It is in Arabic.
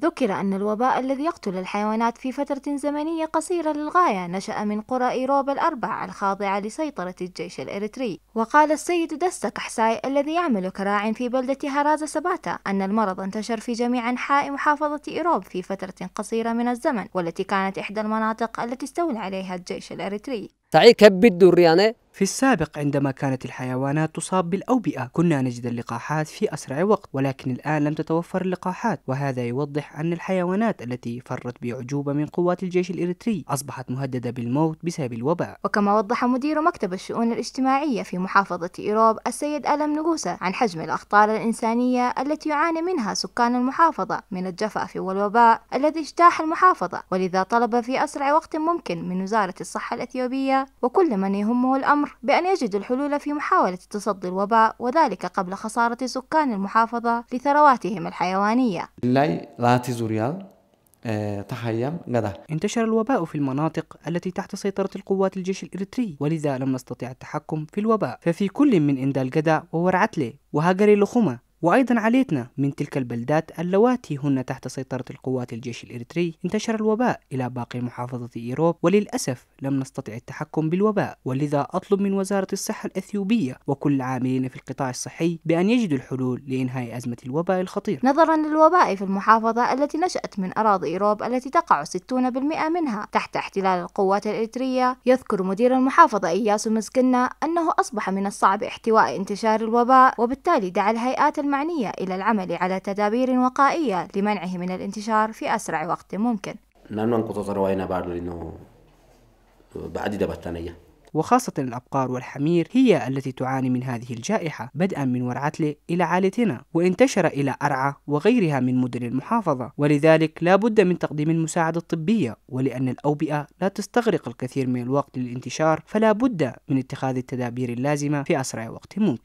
ذكر أن الوباء الذي يقتل الحيوانات في فترة زمنية قصيرة للغاية نشأ من قرى إيروبا الأربع الخاضعة لسيطرة الجيش الإريتري وقال السيد دستا كحساي الذي يعمل كراع في بلدة هرازة سباتا أن المرض انتشر في جميع أنحاء محافظة إيروب في فترة قصيرة من الزمن والتي كانت إحدى المناطق التي استولى عليها الجيش الإريتري تعي كبد الريانة في السابق عندما كانت الحيوانات تصاب بالأوبئة كنا نجد اللقاحات في أسرع وقت ولكن الآن لم تتوفر اللقاحات وهذا يوضح أن الحيوانات التي فرت بأعجوبة من قوات الجيش الإريتري أصبحت مهددة بالموت بسبب الوباء وكما وضح مدير مكتب الشؤون الاجتماعية في محافظة إيروب السيد ألم نقوسة عن حجم الأخطار الإنسانية التي يعاني منها سكان المحافظة من الجفاف والوباء الذي اجتاح المحافظة ولذا طلب في أسرع وقت ممكن من وزارة الصحة الأثيوبية وكل من يهمه الأمر الأمر بأن يجد الحلول في محاولة تصدي الوباء وذلك قبل خسارة سكان المحافظة لثرواتهم الحيوانية آه، انتشر الوباء في المناطق التي تحت سيطرة القوات الجيش الإريتري ولذا لم نستطيع التحكم في الوباء ففي كل من إندال وورعتلي وهاجري لخومة وأيضا عليتنا من تلك البلدات اللواتي هن تحت سيطرة القوات الجيش الإريتري انتشر الوباء إلى باقي محافظة إيروب وللأسف لم نستطع التحكم بالوباء ولذا أطلب من وزارة الصحة الأثيوبية وكل العاملين في القطاع الصحي بأن يجدوا الحلول لإنهاء أزمة الوباء الخطير نظرا للوباء في المحافظة التي نشأت من أراضي إيروب التي تقع 60% منها تحت احتلال القوات الإريترية يذكر مدير المحافظة إياس مزكنا أنه أصبح من الصعب احتواء انتشار الوباء وبالتالي دعا الهيئات الم المعنية إلى العمل على تدابير وقائية لمنعه من الانتشار في أسرع وقت ممكن وخاصة الأبقار والحمير هي التي تعاني من هذه الجائحة بدءا من ورعتلة إلى عالتنا وانتشر إلى أرعى وغيرها من مدن المحافظة ولذلك لا بد من تقديم المساعدة الطبية ولأن الأوبئة لا تستغرق الكثير من الوقت للانتشار فلا بد من اتخاذ التدابير اللازمة في أسرع وقت ممكن